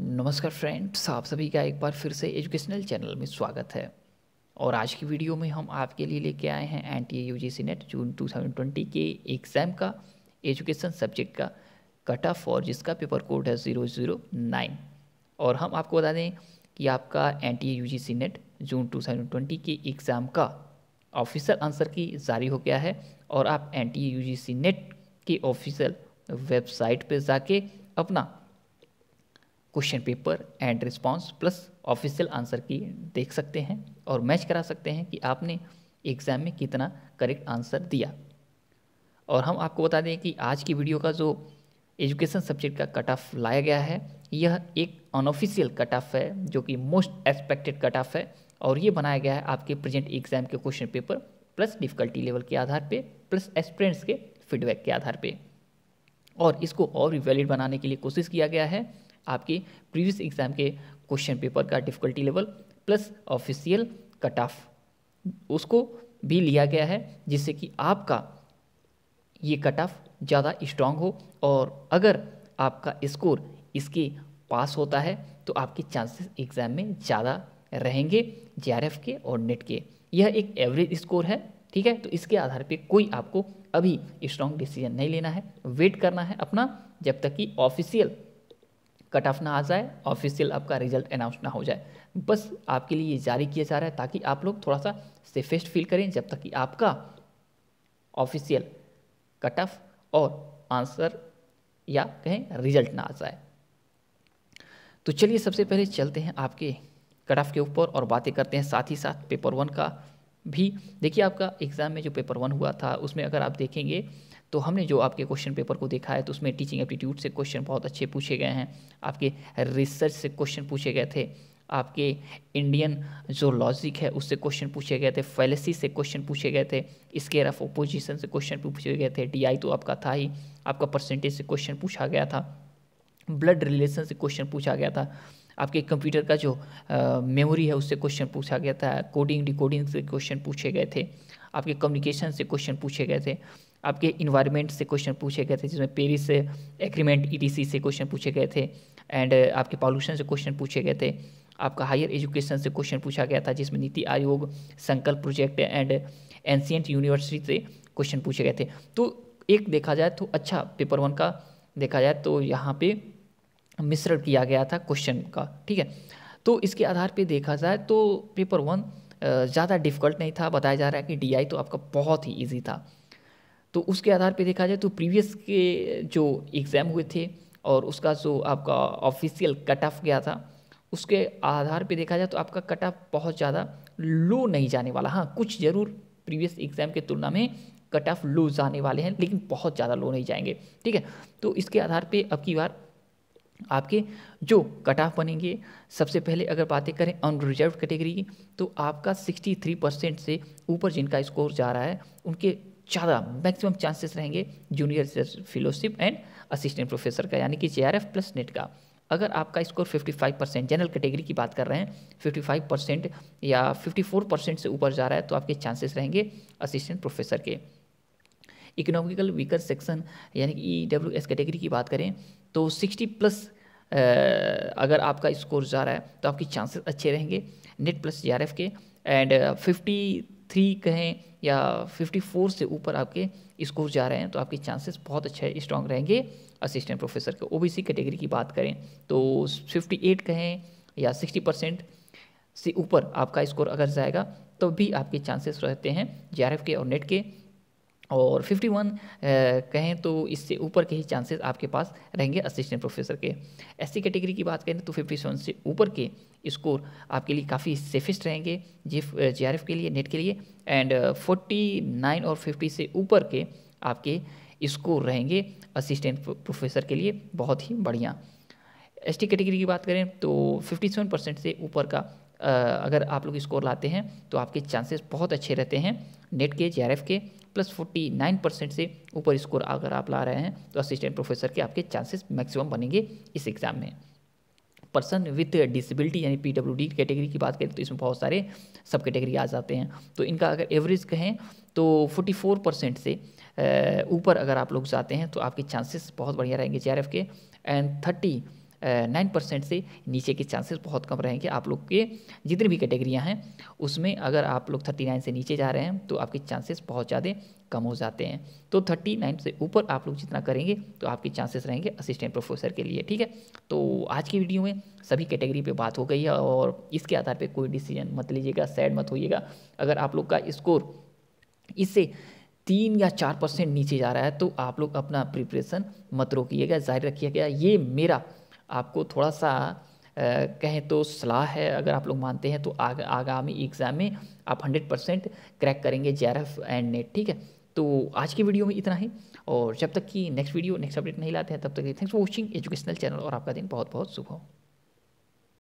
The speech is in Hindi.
नमस्कार फ्रेंड्स आप सभी का एक बार फिर से एजुकेशनल चैनल में स्वागत है और आज की वीडियो में हम आपके लिए लेके आए हैं N T A NET June two thousand twenty के एग्ज़ाम का एजुकेशन सब्जेक्ट का कट ऑफ और जिसका पेपर कोड है ज़ीरो ज़ीरो नाइन और हम आपको बता दें कि आपका N T A NET June two thousand twenty के एग्ज़ाम का ऑफिशियल आंसर की जारी हो गया है और आप एन टी ए नेट के ऑफिशियल वेबसाइट पर जाके अपना question paper and response plus official answer key देख सकते हैं और मैच करा सकते हैं कि आपने एग्ज़ाम में कितना करेक्ट आंसर दिया और हम आपको बता दें कि आज की वीडियो का जो एजुकेशन सब्जेक्ट का कट ऑफ लाया गया है यह एक अनऑफिशियल कट ऑफ है जो कि मोस्ट एक्सपेक्टेड कट ऑफ है और ये बनाया गया है आपके प्रेजेंट एग्जाम के question paper plus difficulty level के आधार पे प्लस एक्सपीरियंस के फीडबैक के आधार पे और इसको और भी वैलिड बनाने के लिए कोशिश किया गया है आपके प्रीवियस एग्जाम के क्वेश्चन पेपर का difficulty level plus official cut off उसको भी लिया गया है जिससे कि आपका ये कट ऑफ ज़्यादा स्ट्रांग हो और अगर आपका स्कोर इसके पास होता है तो आपके चांसेस एग्ज़ाम में ज़्यादा रहेंगे जे के और नेट e के यह एक एवरेज स्कोर है ठीक है तो इसके आधार पे कोई आपको अभी स्ट्रॉन्ग डिसीजन नहीं लेना है वेट करना है अपना जब तक कि ऑफिशियल कट ऑफ ना आ जाए ऑफिशियल आपका रिजल्ट अनाउंस ना हो जाए बस आपके लिए ये जारी किया जा रहा है ताकि आप लोग थोड़ा सा सेफेस्ट फील करें जब तक कि आपका ऑफिशियल कट ऑफ और आंसर या कहें रिजल्ट ना आ जाए तो चलिए सबसे पहले चलते हैं आपके कट ऑफ के ऊपर और बातें करते हैं साथ ही साथ पेपर वन का भी देखिए आपका एग्ज़ाम में जो पेपर वन हुआ था उसमें अगर आप देखेंगे तो हमने जो आपके क्वेश्चन पेपर को देखा है तो उसमें टीचिंग एप्टीट्यूड से क्वेश्चन बहुत अच्छे पूछे गए हैं आपके रिसर्च से क्वेश्चन पूछे गए थे आपके इंडियन जो लॉजिक है उससे क्वेश्चन पूछे गए थे फैलेसी से क्वेश्चन पूछे गए थे स्केयर ऑफ ओपोजिशन से क्वेश्चन पूछे गए थे डीआई तो आपका था ही आपका परसेंटेज से क्वेश्चन पूछा गया था ब्लड रिलेशन से क्वेश्चन पूछा गया था आपके कंप्यूटर का जो मेमोरी है उससे क्वेश्चन पूछा गया था कोडिंग डिकोडिंग से क्वेश्चन पूछे गए थे आपके कम्युनिकेशन से क्वेश्चन पूछे गए थे आपके इन्वायरमेंट से क्वेश्चन पूछे गए थे जिसमें पेरिस एग्रीमेंट ई से क्वेश्चन e पूछे गए थे एंड uh, आपके पॉल्यूशन से क्वेश्चन पूछे गए थे आपका हायर एजुकेशन से क्वेश्चन पूछा गया था जिसमें NITI Aayog Sankalp project and ancient university से क्वेश्चन पूछे गए थे तो एक देखा जाए तो अच्छा पेपर वन का देखा जाए तो यहाँ पे मिश्रण किया गया था क्वेश्चन का ठीक है तो इसके आधार पे देखा जाए तो पेपर वन ज़्यादा डिफिकल्ट नहीं था बताया जा रहा है कि डीआई तो आपका बहुत ही ईजी था तो उसके आधार पे देखा जाए तो प्रीवियस के जो एग्ज़ाम हुए थे और उसका जो आपका ऑफिशियल कट ऑफ गया था उसके आधार पे देखा जाए तो आपका कट ऑफ बहुत ज़्यादा लो नहीं जाने वाला हाँ कुछ ज़रूर प्रीवियस एग्ज़ाम के तुलना में कट ऑफ लो जाने वाले हैं लेकिन बहुत ज़्यादा लो नहीं जाएंगे ठीक है तो इसके आधार पर अब की बार आपके जो कट ऑफ बनेंगे सबसे पहले अगर बातें करें अनरिजर्व कैटेगरी की तो आपका 63 परसेंट से ऊपर जिनका स्कोर जा रहा है उनके ज़्यादा मैक्सिमम चांसेस रहेंगे junior research fellowship and assistant professor का यानी कि जे प्लस नेट का अगर आपका स्कोर 55 परसेंट जनरल कैटेगरी की बात कर रहे हैं 55 परसेंट या 54 परसेंट से ऊपर जा रहा है तो आपके चांसेस रहेंगे असिस्टेंट प्रोफेसर के इकोनॉमिकल वीकर सेक्शन यानी कि ई डब्ल्यू एस कैटेगरी की बात करें तो 60 प्लस अगर आपका स्कोर जा रहा है तो आपके चांसेस अच्छे रहेंगे नेट प्लस जे के एंड फिफ्टी थ्री कहें या फिफ्टी फोर से ऊपर आपके स्कोर जा रहे हैं तो आपके चांसेस बहुत अच्छे स्ट्रॉन्ग रहेंगे असिस्टेंट प्रोफेसर के ओबीसी कैटेगरी की बात करें तो फिफ्टी एट कहें या सिक्सटी परसेंट से ऊपर आपका स्कोर अगर जाएगा तो भी आपके चांसेस रहते हैं जे के और नेट के और 51 कहें तो इससे ऊपर के ही चांसेस आपके पास रहेंगे असिस्टेंट प्रोफेसर के एस कैटेगरी की बात करें तो 57 से ऊपर के स्कोर आपके लिए काफ़ी सेफेस्ट रहेंगे जी जे के लिए नेट के लिए एंड 49 और 50 से ऊपर के आपके स्कोर रहेंगे असिस्टेंट प्रोफेसर के लिए बहुत ही बढ़िया एस कैटेगरी की बात करें तो फिफ्टी परसेंट से ऊपर का अगर आप लोग स्कोर लाते हैं तो आपके चांसेस बहुत अच्छे रहते हैं नेट के जे के प्लस फोर्टी नाइन परसेंट से ऊपर स्कोर अगर आप ला रहे हैं तो असिस्टेंट प्रोफेसर के आपके चांसेस मैक्सिमम बनेंगे इस एग्ज़ाम में पर्सन विथ डिसेबिलिटी यानी पी डब्ल्यू डी कैटेगरी की बात करें तो इसमें बहुत सारे सब कैटेगरी आ जाते हैं तो इनका अगर एवरेज कहें तो फोर्टी फोर परसेंट से ऊपर अगर आप लोग जाते हैं तो आपके चांसेस बहुत बढ़िया रहेंगे जे के एंड थर्टी नाइन परसेंट से नीचे के चांसेस बहुत कम रहेंगे आप लोग के जितनी भी कैटेगरियाँ हैं उसमें अगर आप लोग थर्टी नाइन से नीचे जा रहे हैं तो आपके चांसेस बहुत ज़्यादा कम हो जाते हैं तो थर्टी नाइन से ऊपर आप लोग जितना करेंगे तो आपके चांसेस रहेंगे असिस्टेंट प्रोफेसर के लिए ठीक है तो आज की वीडियो में सभी कैटेगरी पर बात हो गई है और इसके आधार पर कोई डिसीजन मत लीजिएगा सैड मत होइएगा अगर आप लोग का स्कोर इससे तीन या चार परसेंट नीचे जा रहा है तो आप लोग अपना प्रिपरेशन मत रोकिएगा जाहिर रखिएगा ये मेरा आपको थोड़ा सा कहें तो सलाह है अगर आप लोग मानते हैं तो आग, आगामी एग्ज़ाम में आप हंड्रेड परसेंट क्रैक करेंगे जे एंड नेट ठीक है तो आज की वीडियो में इतना ही और जब तक कि नेक्स्ट वीडियो नेक्स्ट अपडेट नहीं लाते हैं तब तक thanks for watching educational channel और आपका दिन बहुत बहुत शुभ हो